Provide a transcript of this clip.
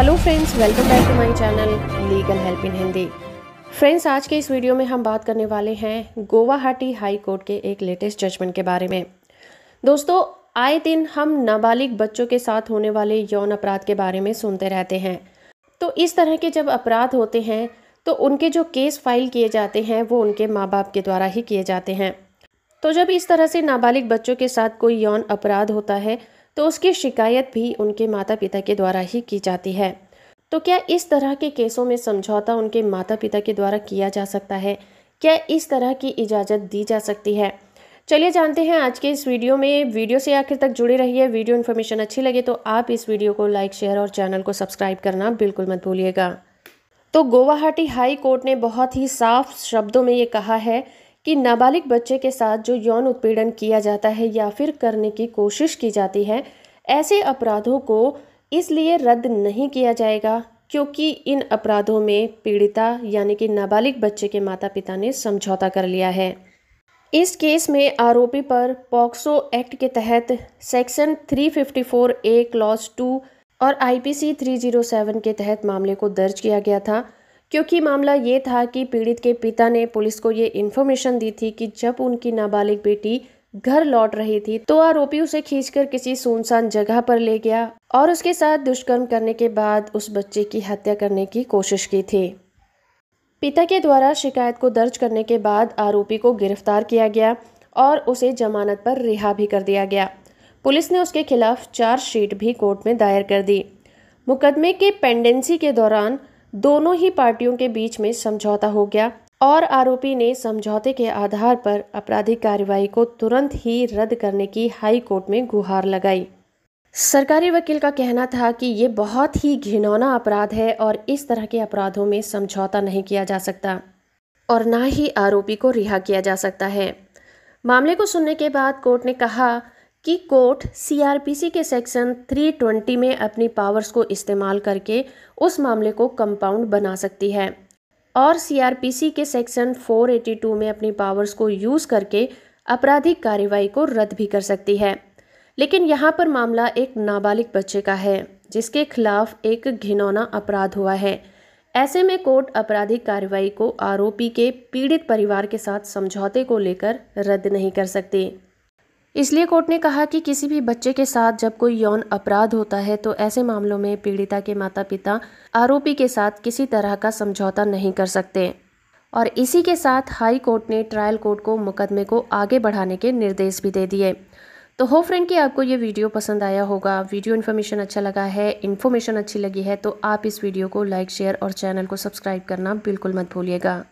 hello friends welcome back to my channel legal help in Hindi friends आज के इस video में हम बात करने वाले हैं गोवाहाटी हाई कोर्ट के एक लेटेस्ट जजमेंट के बारे में दोस्तों आए दिन हम नाबालिग बच्चों के साथ होने वाले यौन अपराध के बारे में सुनते रहते हैं तो इस तरह के जब अपराध होते हैं तो उनके जो केस फाइल किए जाते हैं वो उनके माँ बाप के द्वारा ही किए जाते हैं तो जब इस तरह से नाबालिग बच्चों के साथ कोई यौन अपराध होता है तो उसकी शिकायत भी उनके माता पिता के द्वारा ही की जाती है तो क्या इस तरह के केसों में समझौता उनके माता पिता के द्वारा किया जा सकता है क्या इस तरह की इजाज़त दी जा सकती है चलिए जानते हैं आज के इस वीडियो में वीडियो से आखिर तक जुड़े रहिए वीडियो इन्फॉर्मेशन अच्छी लगे तो आप इस वीडियो को लाइक शेयर और चैनल को सब्सक्राइब करना बिल्कुल मत भूलिएगा तो गुवाहाटी हाई कोर्ट ने बहुत ही साफ शब्दों में ये कहा है कि नाबालिग बच्चे के साथ जो यौन उत्पीड़न किया जाता है या फिर करने की कोशिश की जाती है ऐसे अपराधों को इसलिए रद्द नहीं किया जाएगा क्योंकि इन अपराधों में पीड़िता यानी कि नाबालिग बच्चे के माता पिता ने समझौता कर लिया है इस केस में आरोपी पर पॉक्सो एक्ट के तहत सेक्शन 354 ए क्लॉज टू और आईपीसी 307 के तहत मामले को दर्ज किया गया था क्योंकि मामला ये था कि पीड़ित के पिता ने पुलिस को ये इन्फॉर्मेशन दी थी कि जब उनकी नाबालिग बेटी घर लौट रही थी तो आरोपी उसे खींचकर किसी सुनसान जगह पर ले गया और उसके साथ दुष्कर्म करने के बाद उस बच्चे की हत्या करने की कोशिश की थी पिता के द्वारा शिकायत को दर्ज करने के बाद आरोपी को गिरफ्तार किया गया और उसे जमानत पर रिहा भी कर दिया गया पुलिस ने उसके खिलाफ चार्जशीट भी कोर्ट में दायर कर दी मुकदमे के पेंडेंसी के दौरान दोनों ही पार्टियों के बीच में समझौता हो गया और आरोपी ने समझौते के आधार पर आपराधिक कार्रवाई को तुरंत ही रद्द करने की हाई कोर्ट में गुहार लगाई सरकारी वकील का कहना था कि ये बहुत ही घिनौना अपराध है और इस तरह के अपराधों में समझौता नहीं किया जा सकता और ना ही आरोपी को रिहा किया जा सकता है मामले को सुनने के बाद कोर्ट ने कहा कि कोर्ट सीआरपीसी के सेक्शन 320 में अपनी पावर्स को इस्तेमाल करके उस मामले को कंपाउंड बना सकती है और सीआरपीसी के सेक्शन 482 में अपनी पावर्स को यूज़ करके आपराधिक कार्रवाई को रद्द भी कर सकती है लेकिन यहाँ पर मामला एक नाबालिग बच्चे का है जिसके खिलाफ एक घिनौना अपराध हुआ है ऐसे में कोर्ट आपराधिक कार्रवाई को आरोपी के पीड़ित परिवार के साथ समझौते को लेकर रद्द नहीं कर सकती इसलिए कोर्ट ने कहा कि किसी भी बच्चे के साथ जब कोई यौन अपराध होता है तो ऐसे मामलों में पीड़िता के माता पिता आरोपी के साथ किसी तरह का समझौता नहीं कर सकते और इसी के साथ हाई कोर्ट ने ट्रायल कोर्ट को मुकदमे को आगे बढ़ाने के निर्देश भी दे दिए तो हो फ्रेंड कि आपको ये वीडियो पसंद आया होगा वीडियो इन्फॉर्मेशन अच्छा लगा है इन्फॉर्मेशन अच्छी लगी है तो आप इस वीडियो को लाइक शेयर और चैनल को सब्सक्राइब करना बिल्कुल मत भूलिएगा